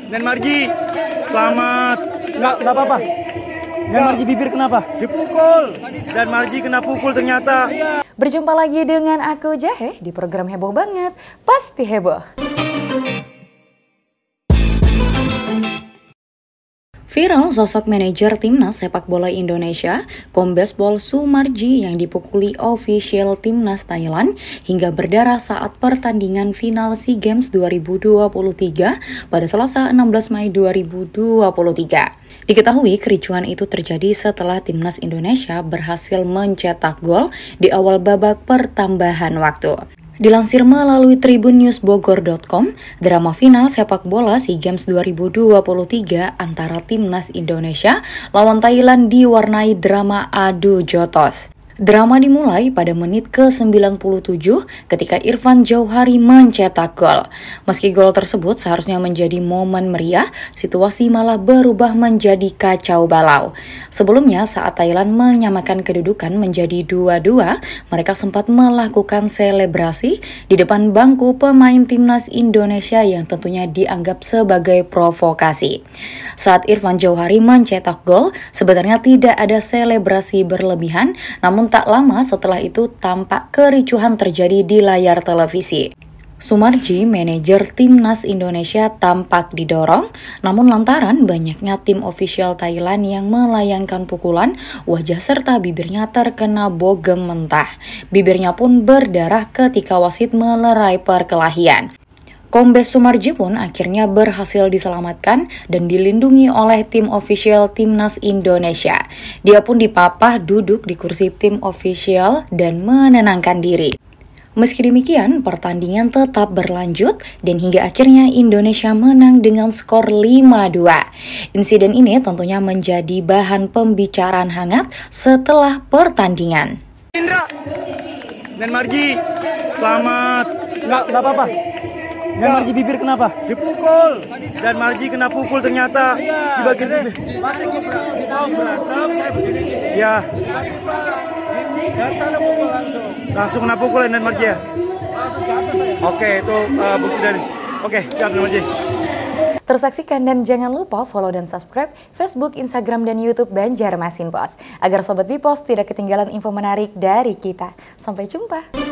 Dan Marji, selamat. Enggak, nggak apa-apa. Dan ya. Marji bibir kenapa? Dipukul. Dan Marji kena pukul ternyata. Iya. Berjumpa lagi dengan aku Jahe di program Heboh Banget. Pasti heboh. Viral sosok manajer timnas sepak bola Indonesia, Kombes Pol Sumarji yang dipukuli official timnas Thailand hingga berdarah saat pertandingan final SEA Games 2023 pada Selasa 16 Mei 2023. Diketahui kericuan itu terjadi setelah timnas Indonesia berhasil mencetak gol di awal babak pertambahan waktu. Dilansir melalui Tribun News Bogor.com, drama final sepak bola SEA Games 2023 antara timnas Indonesia lawan Thailand diwarnai drama adu jotos. Drama dimulai pada menit ke-97 ketika Irfan Jauhari mencetak gol. Meski gol tersebut seharusnya menjadi momen meriah, situasi malah berubah menjadi kacau balau. Sebelumnya saat Thailand menyamakan kedudukan menjadi 2-2, mereka sempat melakukan selebrasi di depan bangku pemain timnas Indonesia yang tentunya dianggap sebagai provokasi. Saat Irfan Jauhari mencetak gol, sebenarnya tidak ada selebrasi berlebihan, namun namun tak lama setelah itu tampak kericuhan terjadi di layar televisi. Sumarji, manajer timnas Indonesia, tampak didorong, namun lantaran banyaknya tim ofisial Thailand yang melayangkan pukulan, wajah serta bibirnya terkena bogem mentah. Bibirnya pun berdarah ketika wasit melerai perkelahian. Kombes Sumarji pun akhirnya berhasil diselamatkan dan dilindungi oleh tim official Timnas Indonesia. Dia pun dipapah duduk di kursi tim official dan menenangkan diri. Meski demikian, pertandingan tetap berlanjut dan hingga akhirnya Indonesia menang dengan skor 5-2. Insiden ini tentunya menjadi bahan pembicaraan hangat setelah pertandingan. Indra dan Marji, selamat. Enggak, nggak apa-apa. Dan Marji bibir kenapa? Dipukul. Dan Marji kena pukul ternyata iya, di bagian bibir. Waktu kita berantem saya begini-gini. Iya. Tiba-tiba dan saya pukul langsung. Langsung kena pukul ya, dan Marji ya? Langsung jatuh saya. Oke, itu uh, bukti dari. Oke, siap Dan Marji. Tersaksikan dan jangan lupa follow dan subscribe Facebook, Instagram, dan Youtube Banjarmasin Post Agar Sobat Bipos tidak ketinggalan info menarik dari kita. Sampai jumpa!